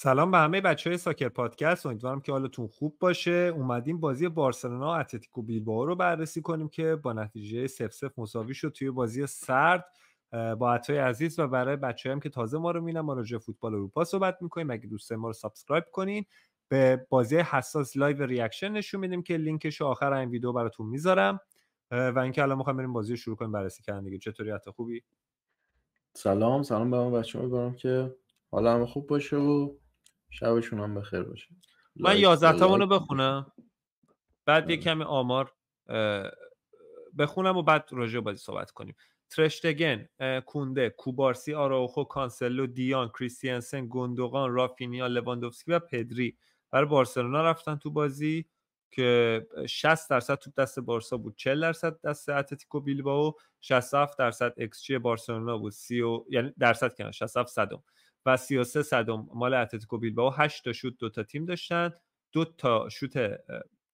سلام به همه بچه های ساکر پادکست امیدوارم که حالتون خوب باشه اومدیم بازی بارسلونا و اتلتیکو بیلبائو رو بررسی کنیم که با نتیجه 0 0 مساوی شد توی بازی سرد با عطای عزیز و برای بچه هم که تازه ما رو میبینن ما راجع فوتبال اروپا صحبت میکنیم اگه دوست ما رو سابسکرایب کنین به بازی حساس لایو ریاکشن نشون میدیم که لینکش آخر این ویدیو براتون میذارم و اینکه الان میخوام بریم بازی شروع کنیم بررسی کردن دیگه چطوری عطا خوبی سلام سلام به بچه‌ها امیدوارم که حالا همه خوب باشه و شبشون هم بخیر باشه من یازده همونو بخونم بعد یه بله. کمی آمار بخونم و بعد راجع بازی صحبت کنیم ترشتگن کونده کوبارسی آراوخو کانسلو دیان کریستیانسن گندوغان رافینیا لواندوفسکی و پدری برای بارسلونا رفتن تو بازی که 60 درصد تو دست بارسا بود 40 درصد دست اتلتیکو بیلباو 67 درصد ایکس جی بارسلونا بود 30 و... یعنی درصد کنه 67 صدم و 33 صدم مال اتلتیکو بیلباو 8 تا شوت دو تا تیم داشتن دو تا شوت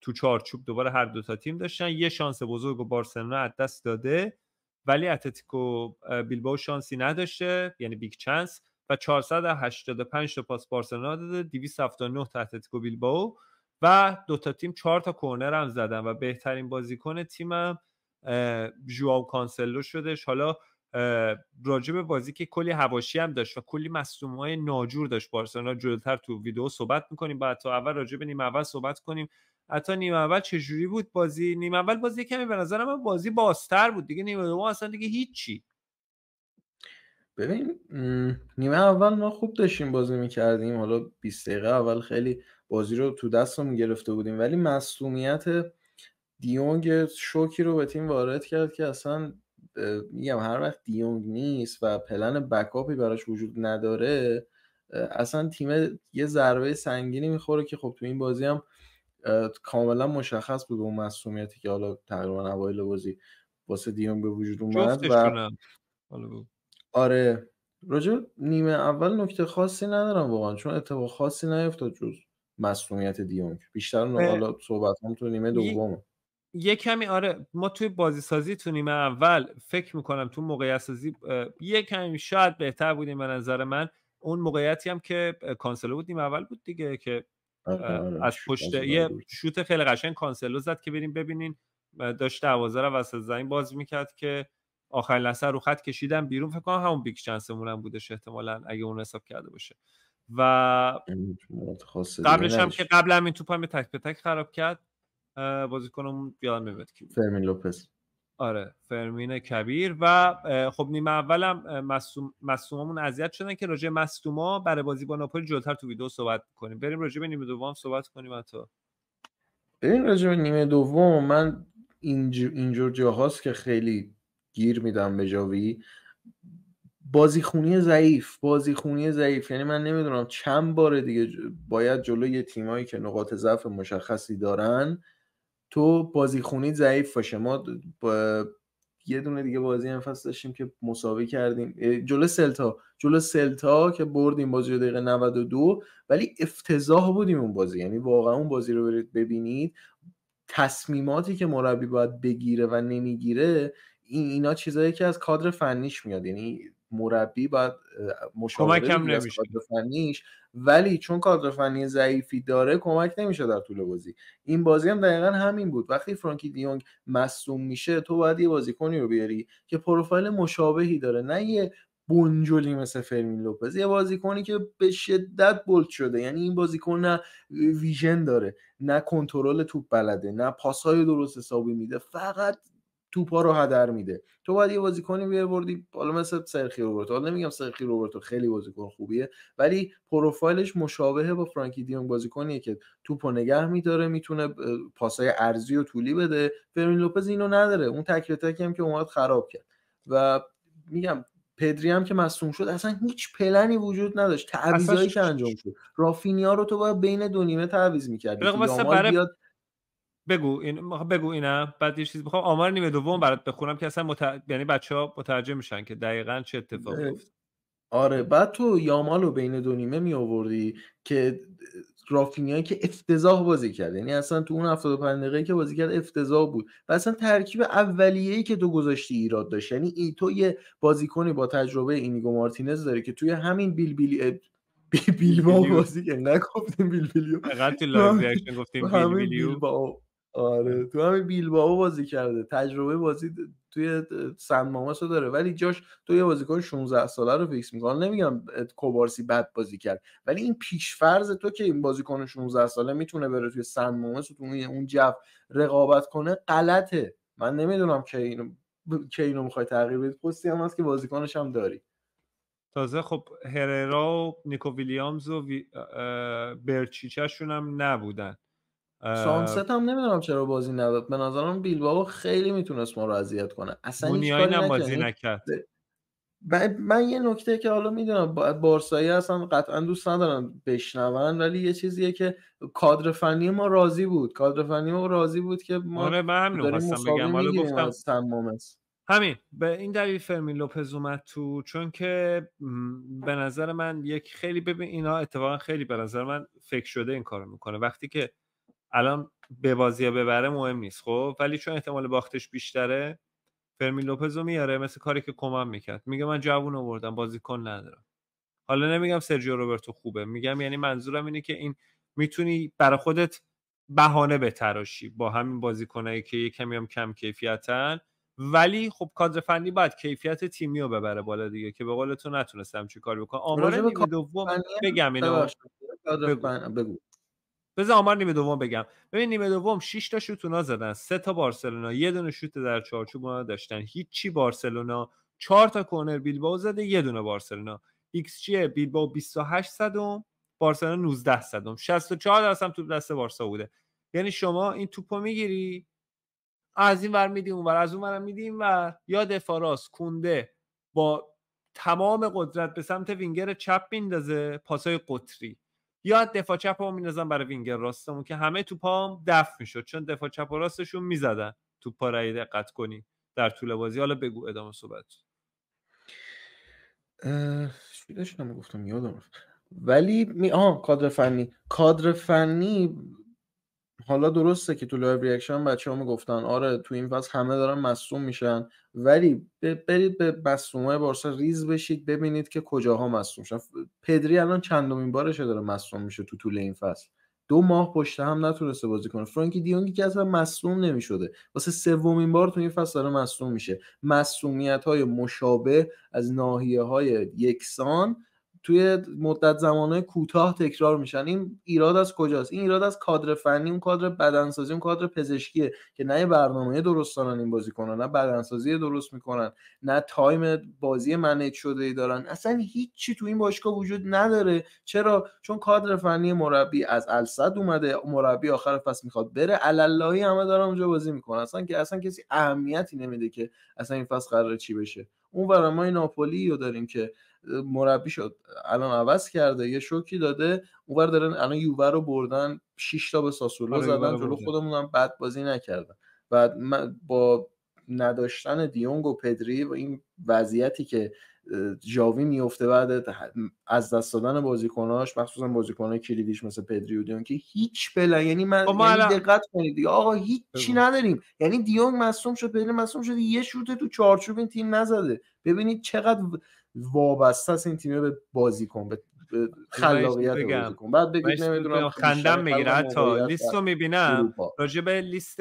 تو چارچوب دوباره هر دو تا تیم داشتن یه شانس بزرگ و بارسلونا از دست داده ولی اتلتیکو بیلباو شانسی نداشته یعنی بیگ چانس و 485 تا پاس بارسلونا داده 279 تا اتلتیکو بیلبائو و دوتا تیم چهار تا کرنر هم زدن و بهترین بازیکن تیمم ژواو کانسلو شدش حالا راجب بازی که کلی هواشی هم داشت و کلی مصوم های ناجور داشت بارسلونا جلوتر تو ویدیو صحبت میکنیم بعد تا اول راجب نیم اول صحبت کنیم حتی نیم اول چجوری بود بازی نیم اول بازی کمی به نظر من بازی باستر بود دیگه نیم دوم اصلا دیگه هیچی ببین نیمه اول ما خوب داشتیم بازی میکردیم حالا 20 دقیقه اول خیلی بازی رو تو دستمون گرفته بودیم ولی مصومیت دیونگ شوکی رو به تیم وارد کرد که اصلا میگم هر وقت دیونگ نیست و پلن بکاپی براش وجود نداره اصلا تیم یه ضربه سنگینی میخوره که خب تو این بازی هم کاملا مشخص بود اون مصومیتی که حالا تقریبا اوایل بازی واسه دیونگ به وجود اومد و آره راجب نیمه اول نکته خاصی ندارم واقعا چون اتفاق خاصی نیفتاد جز مصومیت دیونگ بیشتر حالا صحبت هم تو نیمه دوم یه کمی آره ما توی بازی سازی تو نیمه اول فکر میکنم تو موقعیت سازی یه کمی شاید بهتر بودیم به نظر من اون موقعیتی هم که کانسلو بود نیمه اول بود دیگه که آره، آره، از پشت یه شوت خیلی قشنگ کانسلو زد که بریم ببینین داشت دروازه رو وسط زمین باز میکرد که آخر لحظه رو خط کشیدم بیرون فکر کنم همون بیگ چانسمون هم بودش اگه اون حساب کرده باشه و قبلش هم که قبل این هم به تک به تک خراب کرد بازیکنم یاد میبود که. فرمین لوپز آره فرمین کبیر و خب نیمه اولم همون اذیت شدن که راجع ها برای بازی با ناپولی جلوتر تو ویدیو صحبت کنیم بریم راجع به نیمه دوم صحبت کنیم تا ببین راجع به نیمه دوم من اینجور, اینجور جاهاست که خیلی گیر میدم به جاوی بازیخونی ضعیف خونی ضعیف یعنی من نمیدونم چند بار دیگه باید جلوی تیمایی که نقاط ضعف مشخصی دارن تو بازی خونی ضعیف باشه ما یه دونه دیگه بازی هم داشتیم که مساوی کردیم جلو سلتا جلو سلتا که بردیم بازی رو دقیقه 92 ولی افتضاح بودیم اون بازی یعنی واقعا اون بازی رو برید ببینید تصمیماتی که مربی باید بگیره و نمیگیره اینا چیزایی که از کادر فنیش میاد یعنی مربی باید مشاوره فنیش ولی چون کادر فنی ضعیفی داره کمک نمیشه در طول بازی این بازی هم دقیقا همین بود وقتی فرانکی دیونگ مصوم میشه تو باید یه بازیکنی رو بیاری که پروفایل مشابهی داره نه یه بنجلی مثل فرمین لوپز یه بازیکنی که به شدت بولد شده یعنی این بازیکن نه ویژن داره نه کنترل توپ بلده نه پاسهای درست حسابی میده فقط توپا رو هدر میده تو باید یه بازیکنی بردی حالا مثل سرخی روبرتو حالا نمیگم سرخی روبرتو خیلی بازیکن خوبیه ولی پروفایلش مشابه با فرانکی دیون بازیکنیه که توپو نگه میداره میتونه پاسای ارزی و طولی بده فرمین لوپز اینو نداره اون تک هم که اومد خراب کرد و میگم پدری هم که مصوم شد اصلا هیچ پلنی وجود نداشت تعویضایی انجام شد رافینیا رو تو باید بین دو نیمه تعویض بگو این بگو اینا بعد یه چیز آمار نیمه دوم برات بخونم که اصلا مت... یعنی بچه‌ها مترجم میشن که دقیقا چه اتفاق افتاد آره بعد تو یامالو بین دو نیمه می آوردی که رافینیایی که افتضاح بازی کرد یعنی اصلا تو اون 75 دقیقه که بازی کرد افتضاح بود و اصلا ترکیب اولیه‌ای که تو گذاشتی ایراد داشت یعنی ای تو یه بازیکنی با تجربه اینیگو مارتینز داره که توی همین بیل بازی که نگفتیم بیل فقط تو لایو گفتیم بیل آره،, آره تو همین بیل باو بازی کرده تجربه بازی توی سن رو داره ولی جاش تو یه بازیکن 16 ساله رو فیکس میکنه نمیگم کوبارسی بد بازی کرد ولی این پیش فرض تو که این بازیکن 16 ساله میتونه بره توی سن ماماس تو اون جو رقابت کنه غلطه من نمیدونم که اینو که اینو میخوای تغییر بدی پستی هم هست که بازیکنش هم داری تازه خب هررا و نیکو ویلیامز و وی... هم نبودن سانست هم نمیدونم چرا بازی نداد به نظرم بیل بابا خیلی میتونست ما رو اذیت کنه اصلا بازی یعنی نکرد من, یه نکته که حالا میدونم بارسایی اصلا قطعا دوست ندارم بشنون ولی یه چیزیه که کادر فنی ما راضی بود کادر فنی ما راضی بود که ما آره من بگم حالا گفتم همین به این دلیل فرمین لوپز اومد تو چون که به نظر من یک خیلی ببین اینا اتفاقا خیلی به نظر من فکر شده این کارو میکنه وقتی که الان به بازی ببره مهم نیست خب ولی چون احتمال باختش بیشتره فرمین لوپز رو میاره مثل کاری که کمم میکرد میگه من جوون آوردم بازیکن ندارم حالا نمیگم سرجیو روبرتو خوبه میگم یعنی منظورم اینه که این میتونی برا خودت بهانه بتراشی با همین بازیکنایی که یه کمی هم کم کیفیتن ولی خب کادر فنی باید کیفیت تیمی رو ببره بالا دیگه که به قول تو نتونستم چی بکنم آمار دوم بگم اینو بگو بذار آمار نیمه دوم بگم ببین نیمه دوم 6 تا شوت اونا زدن سه تا بارسلونا یه دونه شوت در چارچوب اونا داشتن هیچی بارسلونا چهار تا کرنر بیلباو زده یه دونه بارسلونا ایکس جی بیلبائو 28 صدم بارسلونا 19 صدم 64 درصد توپ دست بارسا بوده یعنی شما این توپو میگیری از این ور میدی اونور از اونورم میدی و یا دفاراس کونده با تمام قدرت به سمت وینگر چپ میندازه پاسای قطری یا دفاع چپمو میندازم برای وینگر راستمون که همه توپام دفع میشد چون دفاع چپ و راستشون میزدن پا رای دقت کنی در طول بازی حالا بگو ادامه صحبت چی گفتم یادم ولی می آه کادر فنی کادر فنی حالا درسته که تو لایو ریاکشن بچه میگفتن گفتن آره تو این فصل همه دارن مصوم میشن ولی برید به مصومه بارسا ریز بشید ببینید که کجاها مصوم شدن پدری الان چندمین بارشه داره مصوم میشه تو طول این فصل دو ماه پشت هم نتونسته بازی کنه فرانکی دیونگی که اصلا مصوم نمیشده واسه سومین بار تو این فصل داره مصوم میشه مصومیت های مشابه از ناحیه های یکسان توی مدت زمانه کوتاه تکرار میشن این ایراد از کجاست این ایراد از کادر فنی اون کادر بدنسازی اون کادر پزشکیه که نه برنامه درست این بازی کنن نه بدنسازی درست میکنن نه تایم بازی منیج شده ای دارن اصلا هیچی تو این باشگاه وجود نداره چرا چون کادر فنی مربی از الصد اومده مربی آخر فصل میخواد بره علالهی همه دارن اونجا بازی میکنن که اصلا کسی اهمیتی نمیده که اصلا این فصل قرار چی بشه اون برای ما ناپولی رو داریم که مربی شد الان عوض کرده یه شوکی داده اونور دارن الان یووه رو بردن 6 تا به ساسولو آره، زدن جلو خودمون هم بد بازی نکردن و با نداشتن دیونگ و پدری و این وضعیتی که جاوی میفته بعد از دست دادن بازیکناش مخصوصا بازیکنهای کلیدیش مثل پدری که هیچ پلن یعنی من خب یعنی دقت کنید آقا هیچی نداریم یعنی دیون مصوم شد پدری مصوم شد یه شوت تو چارچوب این تیم نزده ببینید چقدر وابسته است این تیم به بازیکن به خب خلاقیت بازیکن بعد بگید نمیدونم خب خندم میگیره حتی لیست رو میبینم راجع به لیست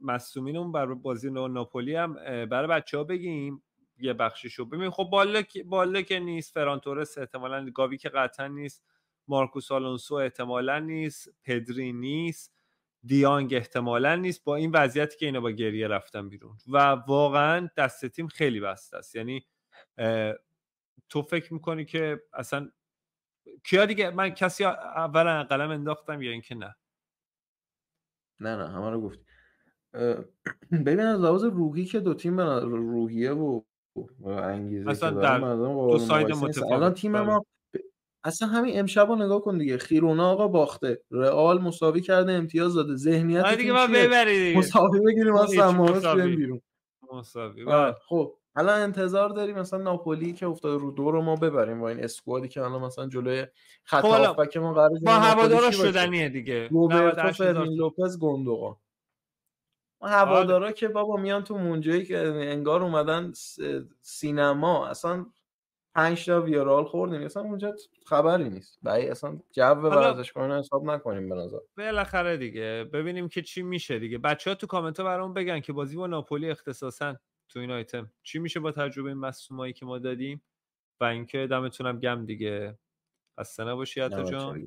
مصومین اون بر بازی ناپولی هم برای بچه‌ها بگیم یه بخشیشو ببین خب بالک بالک که نیست فرانتورس احتمالا گاوی که قطعا نیست مارکوس آلونسو احتمالا نیست پدری نیست دیانگ احتمالا نیست با این وضعیتی که اینا با گریه رفتن بیرون و واقعا دست تیم خیلی بسته است یعنی تو فکر میکنی که اصلا کیا دیگه من کسی اولا قلم انداختم یا اینکه نه نه نه همه رو گفت ببین از لحاظ روحی که دو تیم روحیه و انگیزه اصلا تیم ما اصلا همین امشب رو نگاه کن دیگه خیرونا آقا باخته رئال مساوی کرده امتیاز داده ذهنیت آره دیگه ما ببریم مساوی بگیریم اصلا آره، ما بیرون آره، بله. خب الان انتظار داریم مثلا ناپولی که افتاده رو دور رو ما ببریم و این اسکوادی که الان مثلا جلوی خط خب هافبک ما قرار با هوادارا شدنیه دیگه لوپز گوندوقا هوادارا آره. که بابا میان تو مونجوی که انگار اومدن سینما اصلا پنج تا ویرال خوردیم اصلا اونجا خبری نیست بایی اصلا جو کنیم حساب نکنیم به نظر بالاخره دیگه ببینیم که چی میشه دیگه بچه ها تو کامنت ها برام بگن که بازی با ناپولی اختصاصا تو این آیتم چی میشه با تجربه این مصومایی که ما دادیم و اینکه دمتونم گم دیگه خسته نباشی حتی جان